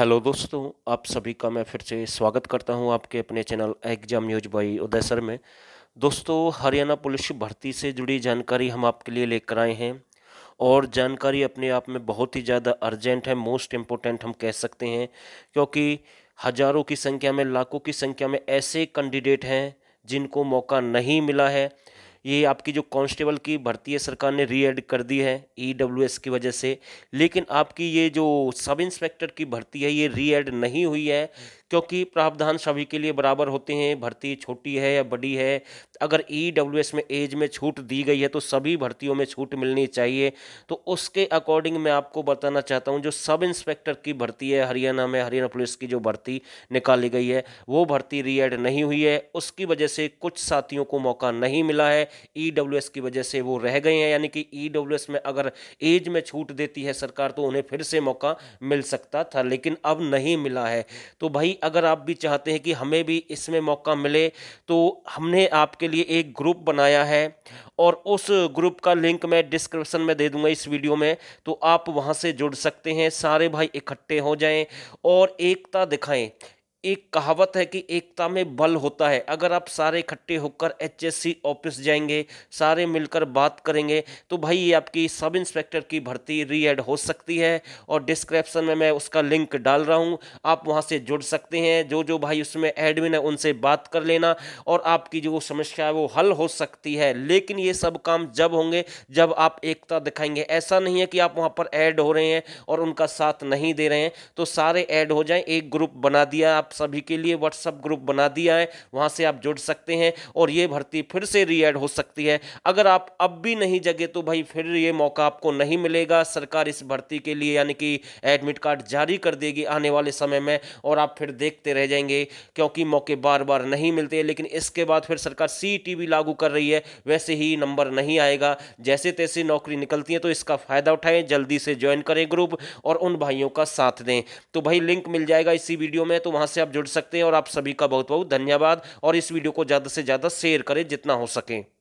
hello दोस्तों आप सभी का मैं फिर से स्वागत करता हूं आपके अपने channel exam news by Uday sir में दोस्तों हरियाणा पुलिस भर्ती से जुड़ी जानकारी हम आपके लिए लेकर आए हैं और जानकारी अपने आप में बहुत ही ज़्यादा अर्जेंट है मोस्ट इम्पोर्टेंट हम कह सकते हैं क्योंकि हज़ारों की संख्या में लाखों की संख्या में ऐसे कैंडिडेट हैं जिनको मौका नहीं मिला है ये आपकी जो कांस्टेबल की भर्ती है सरकार ने री एड कर दी है ई e की वजह से लेकिन आपकी ये जो सब इंस्पेक्टर की भर्ती है ये री एड नहीं हुई है क्योंकि प्रावधान सभी के लिए बराबर होते हैं भर्ती छोटी है या बड़ी है अगर ई e में एज में छूट दी गई है तो सभी भर्तियों में छूट मिलनी चाहिए तो उसके अकॉर्डिंग मैं आपको बताना चाहता हूँ जो सब इंस्पेक्टर की भर्ती है हरियाणा में हरियाणा पुलिस की जो भर्ती निकाली गई है वो भर्ती री एड नहीं हुई है उसकी वजह से कुछ साथियों को मौका नहीं मिला है ई e की वजह से वो रह गए हैं यानी कि ई e में अगर एज में छूट देती है सरकार तो उन्हें फिर से मौका मिल सकता था लेकिन अब नहीं मिला है तो भाई अगर आप भी चाहते हैं कि हमें भी इसमें मौका मिले तो हमने आपके लिए एक ग्रुप बनाया है और उस ग्रुप का लिंक मैं डिस्क्रिप्शन में दे दूंगा इस वीडियो में तो आप वहां से जुड़ सकते हैं सारे भाई इकट्ठे हो जाएं और एकता दिखाएं एक कहावत है कि एकता में बल होता है अगर आप सारे इकट्ठे होकर एचएससी ऑफिस जाएंगे सारे मिलकर बात करेंगे तो भाई ये आपकी सब इंस्पेक्टर की भर्ती रीएड हो सकती है और डिस्क्रिप्शन में मैं उसका लिंक डाल रहा हूँ आप वहाँ से जुड़ सकते हैं जो जो भाई उसमें एडमिन है उनसे बात कर लेना और आपकी जो समस्या है वो हल हो सकती है लेकिन ये सब काम जब होंगे जब आप एकता दिखाएंगे ऐसा नहीं है कि आप वहाँ पर ऐड हो रहे हैं और उनका साथ नहीं दे रहे हैं तो सारे ऐड हो जाएँ एक ग्रुप बना दिया आप सभी के लिए व्हाट्सअप ग्रुप बना दिया है वहाँ से आप जुड़ सकते हैं और ये भर्ती फिर से रीएड हो सकती है अगर आप अब भी नहीं जगे तो भाई फिर ये मौका आपको नहीं मिलेगा सरकार इस भर्ती के लिए यानी कि एडमिट कार्ड जारी कर देगी आने वाले समय में और आप फिर देखते रह जाएंगे क्योंकि मौके बार बार नहीं मिलते लेकिन इसके बाद फिर सरकार सी लागू कर रही है वैसे ही नंबर नहीं आएगा जैसे तैसे नौकरी निकलती है तो इसका फ़ायदा उठाएं जल्दी से ज्वाइन करें ग्रुप और उन भाइयों का साथ दें तो भाई लिंक मिल जाएगा इसी वीडियो में तो वहाँ से से आप जुड़ सकते हैं और आप सभी का बहुत बहुत धन्यवाद और इस वीडियो को ज़्यादा से ज़्यादा शेयर करें जितना हो सके